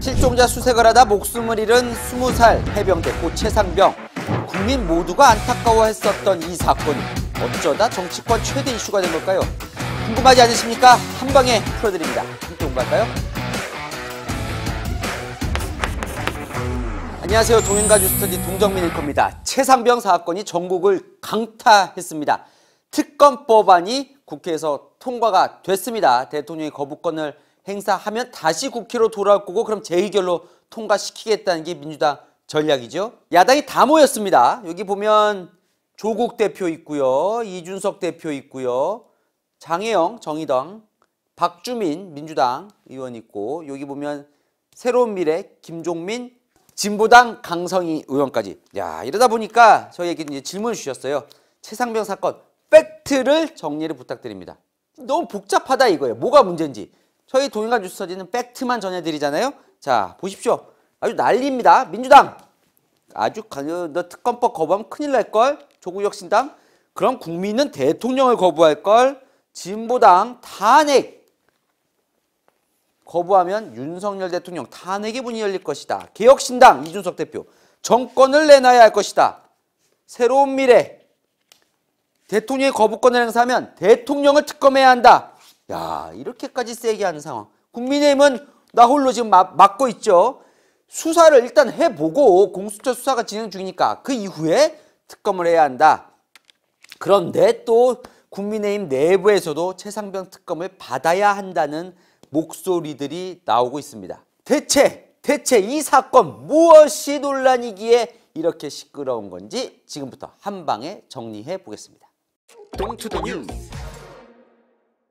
실종자 수색을 하다 목숨을 잃은 20살 해병대포 최상병. 국민 모두가 안타까워했었던 이 사건이 어쩌다 정치권 최대 이슈가 된 걸까요? 궁금하지 않으십니까? 한 방에 풀어드립니다. 함께 공부할까요? 안녕하세요. 동행가 뉴스터디 동정민 일커입니다. 최상병 사건이 전국을 강타했습니다. 특검법안이 국회에서 통과가 됐습니다. 대통령이 거부권을 행사하면 다시 국회로 돌아오고 그럼 재의결로 통과시키겠다는 게 민주당 전략이죠. 야당이 다 모였습니다. 여기 보면 조국 대표 있고요. 이준석 대표 있고요. 장혜영 정의당 박주민 민주당 의원 있고 여기 보면 새로운 미래 김종민 진보당 강성희 의원까지 야 이러다 보니까 저희에게 이제 질문 을 주셨어요. 최상병 사건 팩트를 정리를 부탁드립니다. 너무 복잡하다 이거예요. 뭐가 문제인지. 저희 동일관 뉴스 터지는 팩트만 전해드리잖아요. 자, 보십시오. 아주 난리입니다. 민주당. 아주 너 특검법 거부하면 큰일 날걸. 조국혁신당. 그럼 국민은 대통령을 거부할걸. 진보당 탄핵. 거부하면 윤석열 대통령 탄핵의 문이 열릴 것이다. 개혁신당 이준석 대표. 정권을 내놔야 할 것이다. 새로운 미래. 대통령의 거부권을 행사하면 대통령을 특검해야 한다. 야 이렇게까지 세게 하는 상황. 국민의힘은 나 홀로 지금 막, 막고 있죠. 수사를 일단 해보고 공수처 수사가 진행 중이니까 그 이후에 특검을 해야 한다. 그런데 또 국민의힘 내부에서도 최상병 특검을 받아야 한다는 목소리들이 나오고 있습니다. 대체 대체 이 사건 무엇이 논란이기에 이렇게 시끄러운 건지 지금부터 한 방에 정리해 보겠습니다. 동투더 뉴스.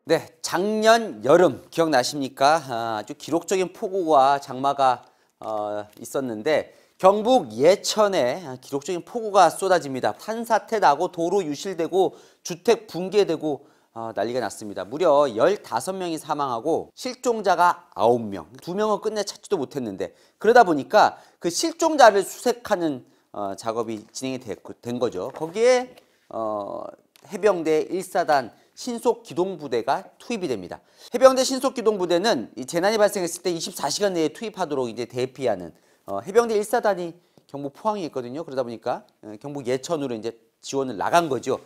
네, 작년 여름 기억나십니까? 아, 아주 기록적인 폭우와 장마가 어, 있었는데 경북 예천에 기록적인 폭우가 쏟아집니다. 산사태 나고 도로 유실되고 주택 붕괴되고 어, 난리가 났습니다. 무려 15명이 사망하고 실종자가 9명, 2명은 끝내 찾지도 못했는데 그러다 보니까 그 실종자를 수색하는 어, 작업이 진행이 되, 된 거죠. 거기에 어, 해병대 1사단 신속 기동 부대가 투입이 됩니다. 해병대 신속 기동 부대는 재난이 발생했을 때 24시간 내에 투입하도록 이제 대피하는 어, 해병대 1사단이 경북 포항에 있거든요. 그러다 보니까 어, 경북 예천으로 이제 지원을 나간 거죠.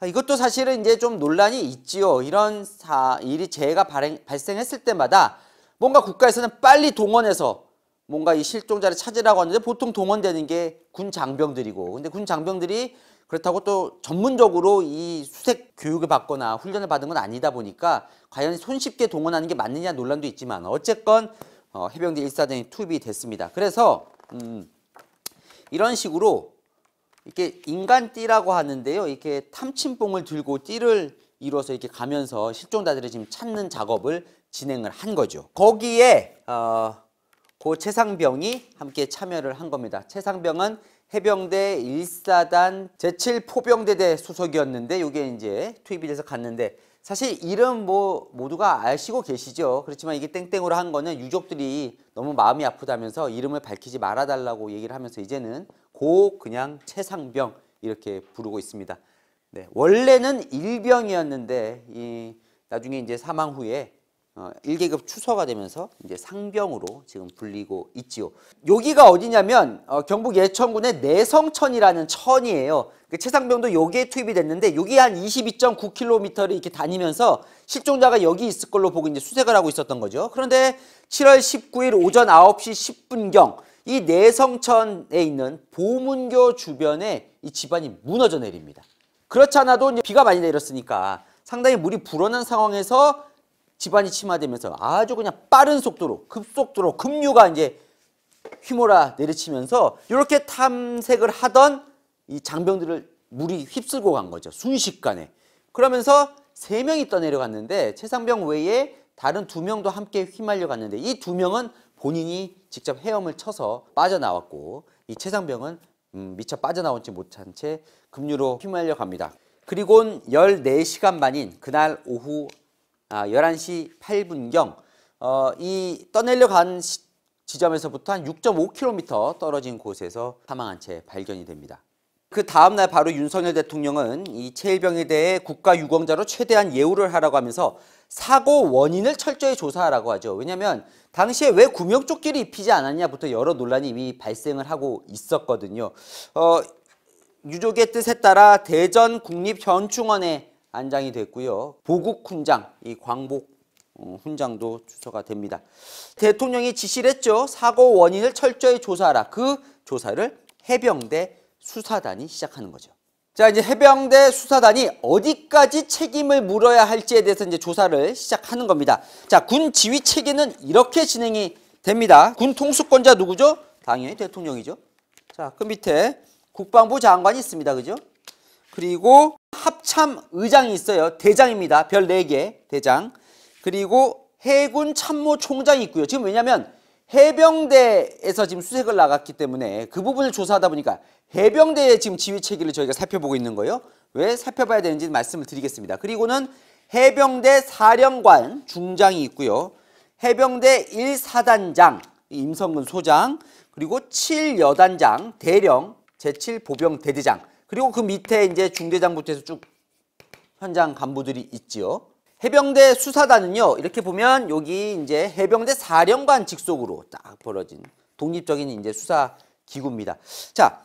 아, 이것도 사실은 이제 좀 논란이 있지요. 이런 사, 일이 재해가 발행, 발생했을 때마다 뭔가 국가에서는 빨리 동원해서 뭔가 이 실종자를 찾으라고 하는데 보통 동원되는 게 군 장병들이고 근데 군 장병들이 그렇다고 또 전문적으로 이 수색 교육을 받거나 훈련을 받은 건 아니다 보니까 과연 손쉽게 동원하는 게 맞느냐 논란도 있지만 어쨌건 어, 해병대 일사단이 투입이 됐습니다. 그래서 음, 이런 식으로 이렇게 인간띠라고 하는데요. 이렇게 탐침봉을 들고 띠를 이뤄서 이렇게 가면서 실종자들을 지금 찾는 작업을 진행을 한 거죠. 거기에 어, 고 최상병이 함께 참여를 한 겁니다. 최상병은 해병대 1사단 제7포병대대 소속이었는데 이게 이제 투입이 돼서 갔는데 사실 이름 뭐 모두가 아시고 계시죠. 그렇지만 이게 땡땡으로 한 거는 유족들이 너무 마음이 아프다면서 이름을 밝히지 말아달라고 얘기를 하면서 이제는 고 그냥 최상병 이렇게 부르고 있습니다. 네, 원래는 일병이었는데 이 나중에 이제 사망 후에 1계급 어, 추서가 되면서 이제 상병으로 지금 불리고 있지요. 여기가 어디냐면 어, 경북 예천군의 내성천이라는 천이에요. 그 최상병도 여기에 투입이 됐는데 여기 한 22.9km를 이렇게 다니면서 실종자가 여기 있을 걸로 보고 이제 수색을 하고 있었던 거죠. 그런데 7월 19일 오전 9시 10분경 이 내성천에 있는 보문교 주변에 이 집안이 무너져 내립니다. 그렇지 않아도 이제 비가 많이 내렸으니까 상당히 물이 불어난 상황에서 집안이 침하되면서 아주 그냥 빠른 속도로 급속도로 급류가 이제 휘몰아 내리치면서 이렇게 탐색을 하던 이 장병들을 물이 휩쓸고 간 거죠. 순식간에. 그러면서 세 명이 떠내려갔는데 최상병 외에 다른 두 명도 함께 휘말려 갔는데 이 두 명은 본인이 직접 헤엄을 쳐서 빠져나왔고 이 최상병은 음, 미처 빠져나오지 못한 채 급류로 휘말려 갑니다. 그리고 열네 시간 만인 그날 오후 아, 11시 8분경 어, 이 떠내려 간 지점에서부터 한 6.5km 떨어진 곳에서 사망한 채 발견이 됩니다. 그 다음날 바로 윤석열 대통령은 이체일병에 대해 국가유공자로 최대한 예우를 하라고 하면서 사고 원인을 철저히 조사하라고 하죠. 왜냐하면 당시에 왜 구명조끼를 입히지 않았냐부터 여러 논란이 이미 발생을 하고 있었거든요. 어, 유족의 뜻에 따라 대전 국립현충원에 안장이 됐고요. 보국 훈장, 이 광복 어, 훈장도 주서가 됩니다. 대통령이 지시를 했죠. 사고 원인을 철저히 조사하라. 그 조사를 해병대 수사단이 시작하는 거죠. 자, 이제 해병대 수사단이 어디까지 책임을 물어야 할지에 대해서 이제 조사를 시작하는 겁니다. 자, 군 지휘 체계는 이렇게 진행이 됩니다. 군 통수권자 누구죠? 당연히 대통령이죠. 자, 그 밑에 국방부 장관이 있습니다. 그죠? 그리고 합참 의장이 있어요. 대장입니다. 별 4개 대장. 그리고 해군 참모 총장이 있고요. 지금 왜냐면 해병대에서 지금 수색을 나갔기 때문에 그 부분을 조사하다 보니까 해병대의 지금 지휘 체계를 저희가 살펴보고 있는 거예요. 왜 살펴봐야 되는지 말씀을 드리겠습니다. 그리고는 해병대 사령관 중장이 있고요. 해병대 1사단장 임성근 소장 그리고 7여단장 대령 제7보병 대대장 그리고 그 밑에 이제 중대장부터해서 쭉 현장 간부들이 있지요. 해병대 수사단은요 이렇게 보면 여기 이제 해병대 사령관 직속으로 딱 벌어진 독립적인 이제 수사 기구입니다. 자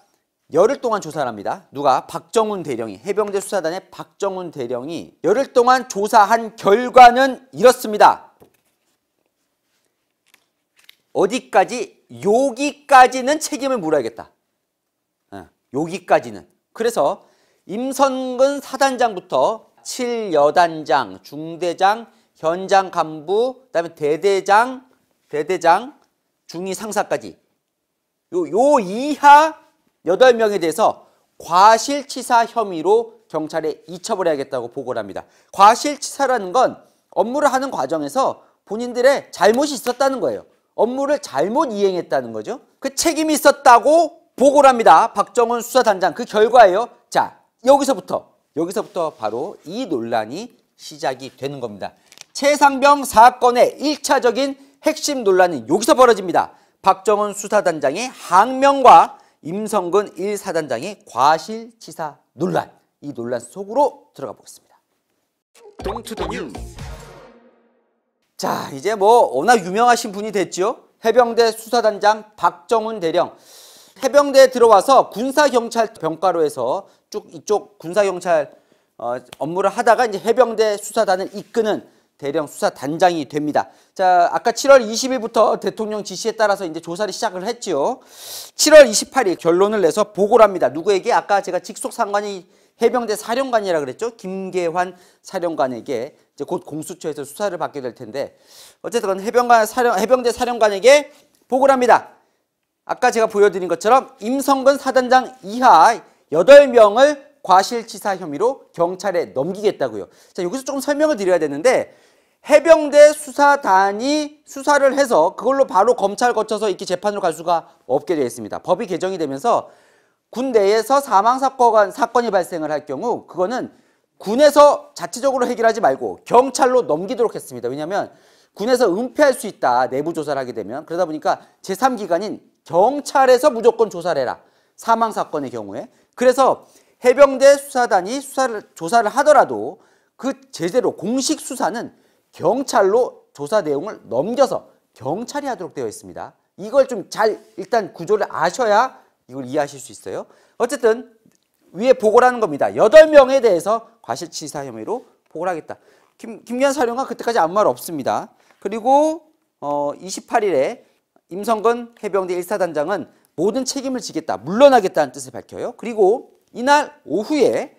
열흘 동안 조사를 합니다. 누가? 박정훈 대령이 해병대 수사단의 박정훈 대령이 열흘 동안 조사한 결과는 이렇습니다. 어디까지? 여기까지는 책임을 물어야겠다. 예, 여기까지는. 그래서 임선근 사단장부터 7여단장, 중대장, 현장 간부, 그다음에 대대장, 대대장, 중위 상사까지 요, 요 이하 8명에 대해서 과실치사 혐의로 경찰에 잊혀버려야겠다고 보고를 합니다. 과실치사라는 건 업무를 하는 과정에서 본인들의 잘못이 있었다는 거예요. 업무를 잘못 이행했다는 거죠. 그 책임이 있었다고 보고를 합니다. 박정훈 수사단장 그 결과예요. 자 여기서부터 여기서부터 바로 이 논란이 시작이 되는 겁니다. 최상병 사건의 1차적인 핵심 논란이 여기서 벌어집니다. 박정훈 수사단장의 항명과 임성근 1사단장의 과실치사 논란 이 논란 속으로 들어가 보겠습니다. 자 이제 뭐 워낙 유명하신 분이 됐죠. 해병대 수사단장 박정훈 대령 해병대에 들어와서 군사경찰 병과로해서쭉 이쪽 군사경찰 어, 업무를 하다가 이제 해병대 수사단을 이끄는 대령 수사단장이 됩니다. 자, 아까 7월 20일부터 대통령 지시에 따라서 이제 조사를 시작을 했지요. 7월 28일 결론을 내서 보고를 합니다. 누구에게? 아까 제가 직속 상관이 해병대 사령관이라 그랬죠. 김계환 사령관에게 이제 곧 공수처에서 수사를 받게 될 텐데 어쨌든 해병관 사령 해병대 사령관에게 보고를 합니다. 아까 제가 보여드린 것처럼 임성근 사단장 이하 8명을 과실치사 혐의로 경찰에 넘기겠다고요. 자, 여기서 조금 설명을 드려야 되는데 해병대 수사단이 수사를 해서 그걸로 바로 검찰 거쳐서 이렇게 재판으로 갈 수가 없게 되어 있습니다. 법이 개정이 되면서 군대에서 사망 사건 사건이 발생을 할 경우 그거는 군에서 자체적으로 해결하지 말고 경찰로 넘기도록 했습니다. 왜냐하면 군에서 은폐할 수 있다 내부 조사를 하게 되면 그러다 보니까 제3기관인 경찰에서 무조건 조사를 해라. 사망 사건의 경우에. 그래서 해병대 수사단이 수사를 조사를 하더라도 그 제대로 공식 수사는 경찰로 조사 내용을 넘겨서 경찰이 하도록 되어 있습니다. 이걸 좀 잘 일단 구조를 아셔야 이걸 이해하실 수 있어요. 어쨌든 위에 보고라는 겁니다. 여덟 명에 대해서 과실치사 혐의로 보고를 하겠다. 김, 김기현 사령관 그때까지 아무 말 없습니다. 그리고 어, 28일에 임성근 해병대 1사단장은 모든 책임을 지겠다, 물러나겠다는 뜻을 밝혀요. 그리고 이날 오후에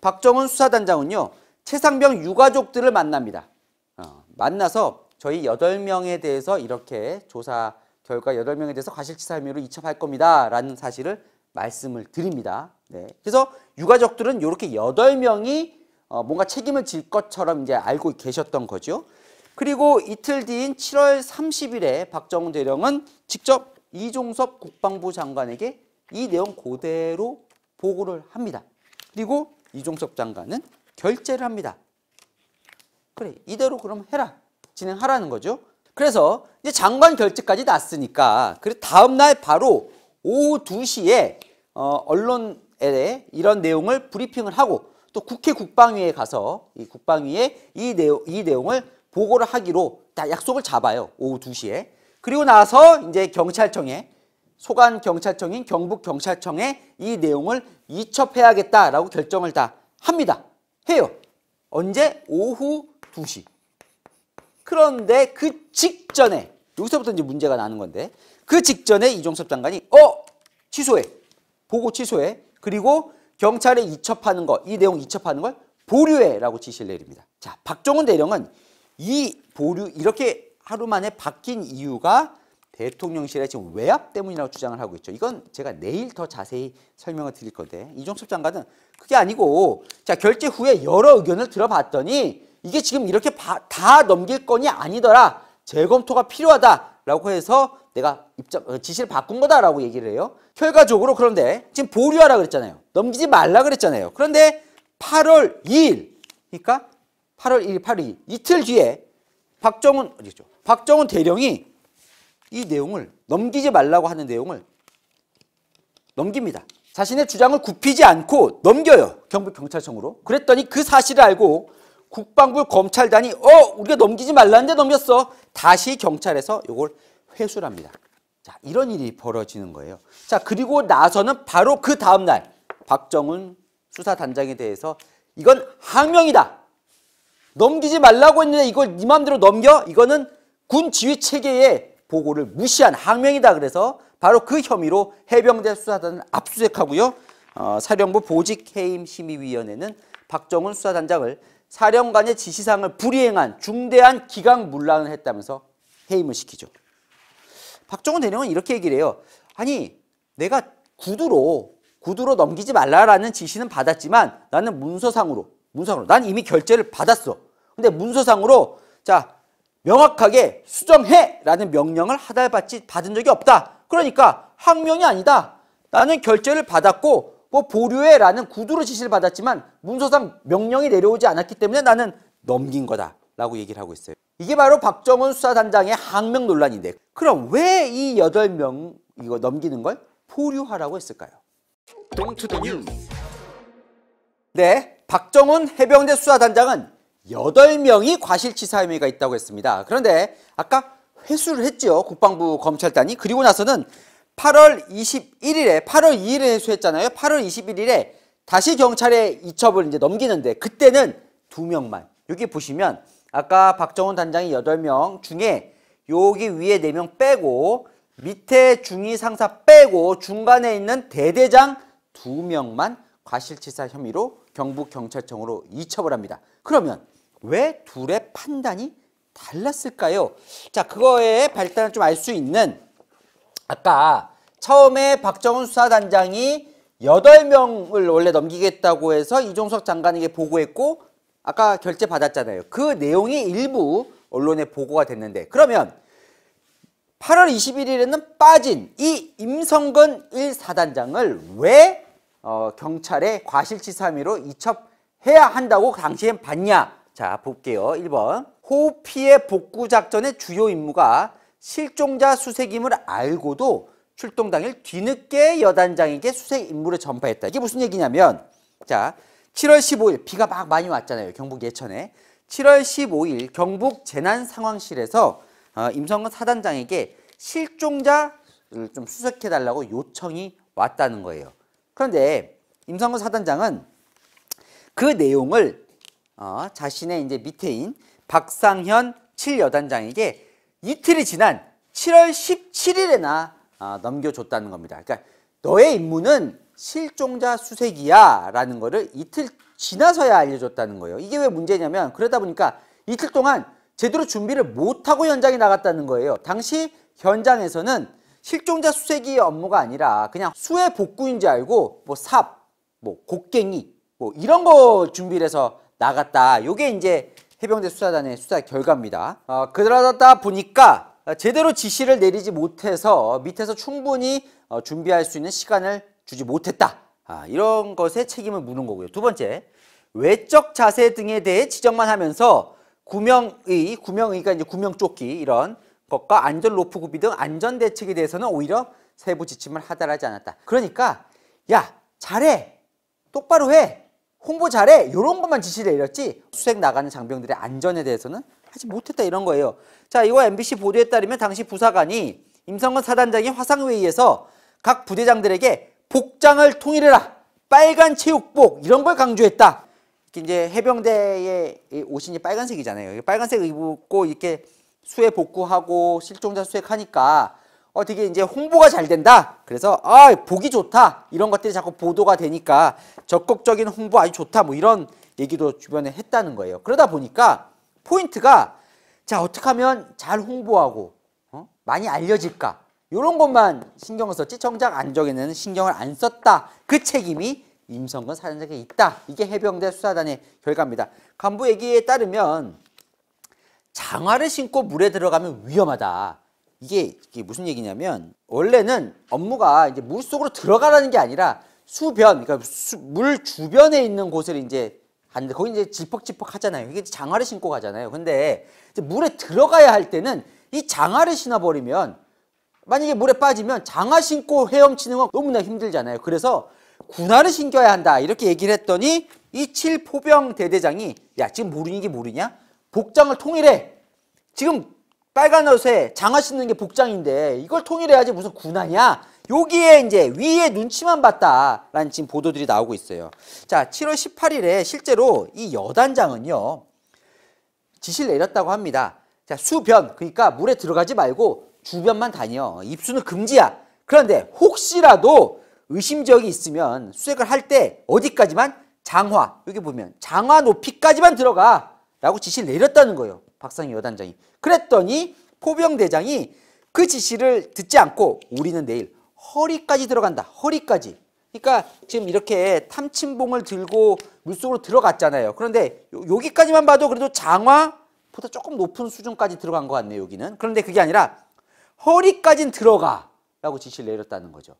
박정은 수사단장은요. 최상병 유가족들을 만납니다. 어, 만나서 저희 여덟 명에 대해서 이렇게 조사 결과 여덟 명에 대해서 과실치사 혐의로 이첩할 겁니다. 라는 사실을 말씀을 드립니다. 네. 그래서 유가족들은 이렇게 여덟 명이 어, 뭔가 책임을 질 것처럼 이제 알고 계셨던 거죠. 그리고 이틀 뒤인 7월 30일에 박정훈 대령은 직접 이종섭 국방부 장관에게 이 내용 그대로 보고를 합니다. 그리고 이종섭 장관은 결재를 합니다. 그래 이대로 그럼 해라 진행하라는 거죠. 그래서 이제 장관 결재까지 났으니까 그리고 다음 날 바로 오후 2시에 어, 언론에 이런 내용을 브리핑을 하고 또 국회 국방위에 가서 이 국방위에 이, 내용, 이 내용을 보고를 하기로 다 약속을 잡아요. 오후 2시에. 그리고 나서 이제 경찰청에 소관 경찰청인 경북 경찰청에 이 내용을 이첩해야겠다라고 결정을 다 합니다. 해요. 언제? 오후 2시. 그런데 그 직전에 여기서부터 이제 문제가 나는 건데 그 직전에 이종섭 장관이 어 취소해 보고 취소해 그리고 경찰에 이첩하는 거 이 내용 이첩하는 걸 보류해라고 지시를 내립니다. 자 박종훈 대령은 이 보류 이렇게 하루 만에 바뀐 이유가 대통령실의 지금 외압 때문이라고 주장을 하고 있죠. 이건 제가 내일 더 자세히 설명을 드릴 건데 이종섭 장관은 그게 아니고 자 결제 후에 여러 의견을 들어봤더니 이게 지금 이렇게 바, 다 넘길 건이 아니더라 재검토가 필요하다라고 해서 내가 입장 어, 지시를 바꾼 거다라고 얘기를 해요. 결과적으로 그런데 지금 보류하라 그랬잖아요. 넘기지 말라 그랬잖아요. 그런데 8월 2일 그러니까 8월 1일, 8월 2일 이틀 뒤에 박정은 어디죠? 박정은 대령이 이 내용을 넘기지 말라고 하는 내용을 넘깁니다. 자신의 주장을 굽히지 않고 넘겨요. 경북경찰청으로. 그랬더니 그 사실을 알고 국방부 검찰단이 어 우리가 넘기지 말라는데 넘겼어. 다시 경찰에서 이걸 회수를 합니다. 자 이런 일이 벌어지는 거예요. 자 그리고 나서는 바로 그 다음날 박정은 수사단장에 대해서 이건 항명이다. 넘기지 말라고 했는데 이걸 네음대로 넘겨? 이거는 군 지휘 체계의 보고를 무시한 항명이다 그래서 바로 그 혐의로 해병대 수사단을 압수수색하고요. 어, 사령부 보직해임심의위원회는 박정훈 수사단장을 사령관의 지시사항을 불이행한 중대한 기강문란을 했다면서 해임을 시키죠. 박정훈 대령은 이렇게 얘기를 해요. 아니 내가 구두로 구두로 넘기지 말라라는 지시는 받았지만 나는 문서상으로 문서상으로 난 이미 결제를 받았어. 근데 문서상으로 자 명확하게 수정해라는 명령을 하달받지 받은 적이 없다. 그러니까 학명이 아니다. 나는 결제를 받았고 뭐 보류해라는 구두로 지시를 받았지만 문서상 명령이 내려오지 않았기 때문에 나는 넘긴 거다라고 얘기를 하고 있어요. 이게 바로 박정훈 수사단장의 항명 논란인데 그럼 왜 이 여덟 명 이거 넘기는 걸 보류하라고 했을까요? 동투 네, 박정훈 해병대 수사단장은 여덟 명이 과실치사 혐의가 있다고 했습니다. 그런데 아까 회수를 했죠. 국방부 검찰단이. 그리고 나서는 8월 21일에 8월 2일에 회수했잖아요. 8월 21일에 다시 경찰에 이첩을 이제 넘기는데 그때는 두 명만. 여기 보시면 아까 박정훈 단장이 여덟 명 중에 여기 위에 네 명 빼고 밑에 중위 상사 빼고 중간에 있는 대대장 두 명만 과실치사 혐의로 경북경찰청으로 이첩을 합니다. 그러면 왜 둘의 판단이 달랐을까요? 자, 그거의 발단을 좀 알 수 있는 아까 처음에 박정훈 수사단장이 여덟 명을 원래 넘기겠다고 해서 이종석 장관에게 보고했고 아까 결재 받았잖아요. 그 내용이 일부 언론에 보고가 됐는데 그러면 8월 21일에는 빠진 이 임성근 1사단장을 왜 어, 경찰에 과실치사 미로 이첩해야 한다고 당시엔 봤냐 자, 볼게요. 1번. 호피의 복구 작전의 주요 임무가 실종자 수색임을 알고도 출동 당일 뒤늦게 여단장에게 수색 임무를 전파했다. 이게 무슨 얘기냐면 자, 7월 15일 비가 막 많이 왔잖아요. 경북 예천에. 7월 15일 경북 재난 상황실에서 어, 임성근 사단장에게 실종자를 좀 수색해 달라고 요청이 왔다는 거예요. 그런데 임성근 사단장은 그 내용을 어, 자신의 이제 밑에인 박상현 7여단장에게 이틀이 지난 7월 17일에나 어, 넘겨줬다는 겁니다. 그러니까 너의 임무는 실종자 수색이야 라는 거를 이틀 지나서야 알려줬다는 거예요. 이게 왜 문제냐면 그러다 보니까 이틀 동안 제대로 준비를 못하고 현장에 나갔다는 거예요. 당시 현장에서는 실종자 수색이 업무가 아니라 그냥 수해 복구인지 알고 뭐 삽, 뭐 곡괭이 뭐 이런 거 준비를 해서 나갔다. 요게 이제 해병대 수사단의 수사 결과입니다. 어, 그러다 보니까 어, 제대로 지시를 내리지 못해서 밑에서 충분히 어, 준비할 수 있는 시간을 주지 못했다. 아, 이런 것에 책임을 묻는 거고요. 두 번째, 외적 자세 등에 대해 지적만 하면서 구명의, 구명의가 이제 구명조끼 이런 것과 안전 로프 구비 등 안전 대책에 대해서는 오히려 세부 지침을 하달하지 않았다. 그러니까 야 잘해, 똑바로 해 홍보 잘해 이런 것만 지시를 내렸지 수색 나가는 장병들의 안전에 대해서는 하지 못했다 이런 거예요. 자 이거 MBC 보도에 따르면 당시 부사관이 임성근 사단장이 화상회의에서 각 부대장들에게 복장을 통일해라 빨간 체육복 이런 걸 강조했다. 이제 해병대의 옷이 빨간색이잖아요. 빨간색 입고 이렇게 수해 복구하고 실종자 수색하니까 어떻게 이제 홍보가 잘 된다. 그래서 아 보기 좋다. 이런 것들이 자꾸 보도가 되니까 적극적인 홍보 아주 좋다. 뭐 이런 얘기도 주변에 했다는 거예요. 그러다 보니까 포인트가 자 어떻게 하면 잘 홍보하고 어? 많이 알려질까 이런 것만 신경을 썼지 정작 안정에는 신경을 안 썼다. 그 책임이 임성근 사단장에 있다. 이게 해병대 수사단의 결과입니다. 간부 얘기에 따르면 장화를 신고 물에 들어가면 위험하다. 이게, 이게 무슨 얘기냐면 원래는 업무가 이제 물 속으로 들어가라는 게 아니라 수변, 그러니까 수, 물 주변에 있는 곳을 이제 갔는데 거기 이제 질퍽질퍽 하잖아요. 이게 장화를 신고 가잖아요. 근데 물에 들어가야 할 때는 이 장화를 신어버리면 만약에 물에 빠지면 장화 신고 헤엄치는 건 너무나 힘들잖아요. 그래서 군화를 신겨야 한다 이렇게 얘기를 했더니 이 칠포병 대대장이 야 지금 모르는게 모르냐? 복장을 통일해. 지금 빨간 옷에 장화 신는 게 복장인데 이걸 통일해야지 무슨 군화냐? 여기에 이제 위에 눈치만 봤다라는 지금 보도들이 나오고 있어요. 자, 7월 18일에 실제로 이 여단장은요. 지시를 내렸다고 합니다. 자, 수변 그러니까 물에 들어가지 말고 주변만 다녀. 입수는 금지야. 그런데 혹시라도 의심적이 있으면 수색을 할 때 어디까지만 장화 여기 보면 장화 높이까지만 들어가라고 지시를 내렸다는 거예요. 박상희 여단장이. 그랬더니 포병대장이 그 지시를 듣지 않고 우리는 내일 허리까지 들어간다. 허리까지. 그러니까 지금 이렇게 탐침봉을 들고 물속으로 들어갔잖아요. 그런데 여기까지만 봐도 그래도 장화보다 조금 높은 수준까지 들어간 것 같네요. 여기는. 그런데 그게 아니라 허리까진 들어가 라고 지시를 내렸다는 거죠.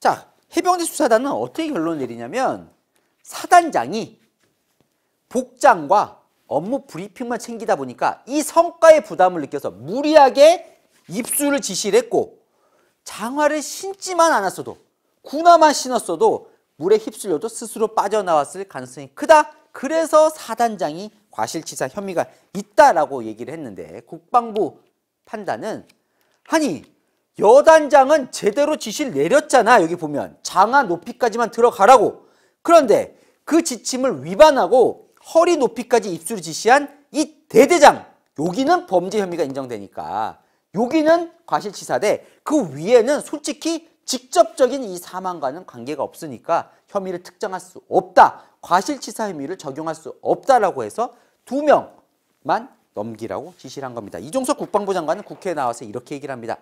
자 해병대 수사단은 어떻게 결론을 내리냐면 사단장이 복장과 업무 브리핑만 챙기다 보니까 이 성과의 부담을 느껴서 무리하게 입수를 지시를 했고 장화를 신지만 않았어도 군화만 신었어도 물에 휩쓸려도 스스로 빠져나왔을 가능성이 크다. 그래서 사단장이 과실치사 혐의가 있다라고 얘기를 했는데 국방부 판단은 아니 여단장은 제대로 지시를 내렸잖아 여기 보면 장화 높이까지만 들어가라고 그런데 그 지침을 위반하고 허리 높이까지 입수를 지시한 이 대대장 여기는 범죄 혐의가 인정되니까 여기는 과실치사대 그 위에는 솔직히 직접적인 이 사망과는 관계가 없으니까 혐의를 특정할 수 없다. 과실치사 혐의를 적용할 수 없다라고 해서 두 명만 넘기라고 지시를 한 겁니다. 이종석 국방부 장관은 국회에 나와서 이렇게 얘기를 합니다.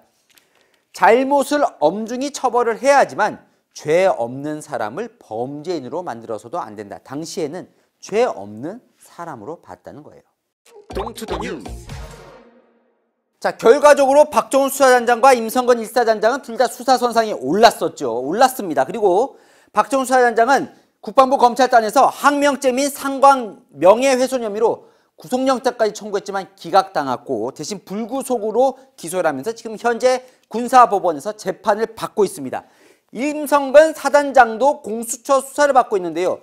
잘못을 엄중히 처벌을 해야 지만 죄 없는 사람을 범죄인으로 만들어서도 안 된다. 당시에는 죄 없는 사람으로 봤다는 거예요. 자 결과적으로 박정훈 수사단장과 임성근 1사단장은 둘 다 수사선상에 올랐었죠. 올랐습니다. 그리고 박정훈 수사단장은 국방부 검찰단에서 항명죄 및 상관 명예훼손 혐의로 구속영장까지 청구했지만 기각당했고 대신 불구속으로 기소를 하면서 지금 현재 군사법원에서 재판을 받고 있습니다. 임성근 사단장도 공수처 수사를 받고 있는데요.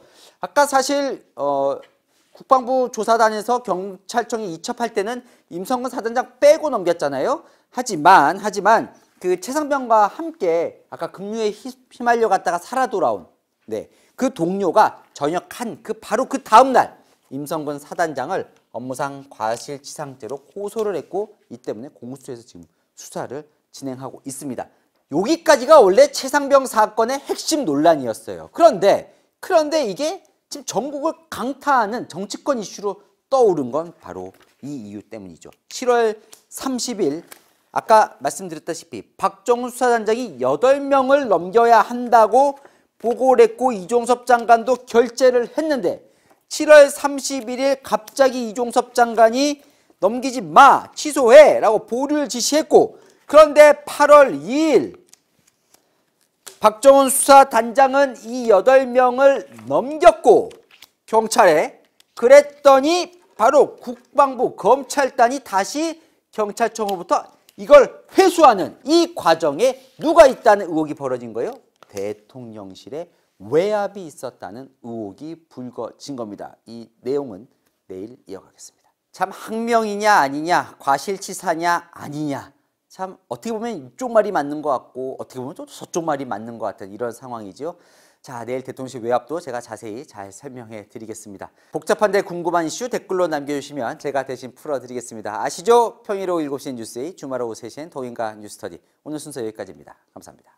아까 사실 어, 국방부 조사단에서 경찰청이 이첩할 때는 임성근 사단장 빼고 넘겼잖아요. 하지만 하지만 그 최상병과 함께 아까 급류에 휘말려 갔다가 살아 돌아온 네. 그 동료가 전역한 그 바로 그 다음 날 임성근 사단장을 업무상 과실치상죄로 고소를 했고 이 때문에 공수처에서 지금 수사를 진행하고 있습니다. 여기까지가 원래 최상병 사건의 핵심 논란이었어요. 그런데 그런데 이게 지금 전국을 강타하는 정치권 이슈로 떠오른 건 바로 이 이유 때문이죠. 7월 30일 아까 말씀드렸다시피 박정훈 수사단장이 8명을 넘겨야 한다고 보고를 했고 이종섭 장관도 결재를 했는데 7월 31일 갑자기 이종섭 장관이 넘기지 마 취소해 라고 보류를 지시했고 그런데 8월 2일 박정훈 수사단장은 이 8명을 넘겼고 경찰에 그랬더니 바로 국방부 검찰단이 다시 경찰청으로부터 이걸 회수하는 이 과정에 누가 있다는 의혹이 벌어진 거예요? 대통령실에 외압이 있었다는 의혹이 불거진 겁니다. 이 내용은 내일 이어가겠습니다. 참 항명이냐 아니냐 과실치사냐 아니냐 참 어떻게 보면 이쪽 말이 맞는 것 같고 어떻게 보면 또 저쪽 말이 맞는 것 같은 이런 상황이죠 자, 내일 대통령실 외압도 제가 자세히 잘 설명해 드리겠습니다. 복잡한데 궁금한 이슈 댓글로 남겨주시면 제가 대신 풀어드리겠습니다. 아시죠? 평일 오후 7시 뉴스의 주말 오후 3시엔 더인과 뉴스터디. 오늘 순서 여기까지입니다. 감사합니다.